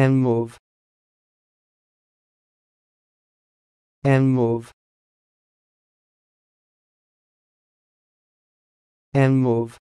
and move and move and move